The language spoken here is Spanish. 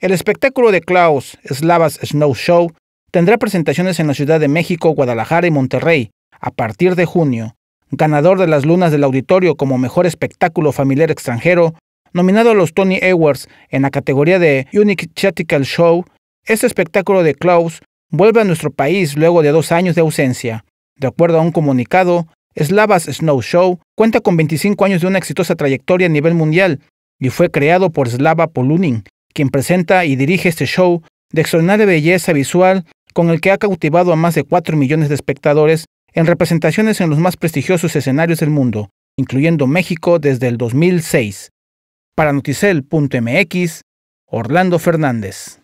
El espectáculo de Klaus Slavas Snow Show tendrá presentaciones en la Ciudad de México, Guadalajara y Monterrey a partir de junio. Ganador de las lunas del auditorio como mejor espectáculo familiar extranjero, nominado a los Tony Awards en la categoría de Unique Theatrical Show, este espectáculo de Klaus vuelve a nuestro país luego de dos años de ausencia. De acuerdo a un comunicado, Slavas Snow Show cuenta con 25 años de una exitosa trayectoria a nivel mundial y fue creado por Slava Polunin, quien presenta y dirige este show de extraordinaria belleza visual con el que ha cautivado a más de 4 millones de espectadores en representaciones en los más prestigiosos escenarios del mundo, incluyendo México desde el 2006. Para noticel.mx, Orlando Fernández.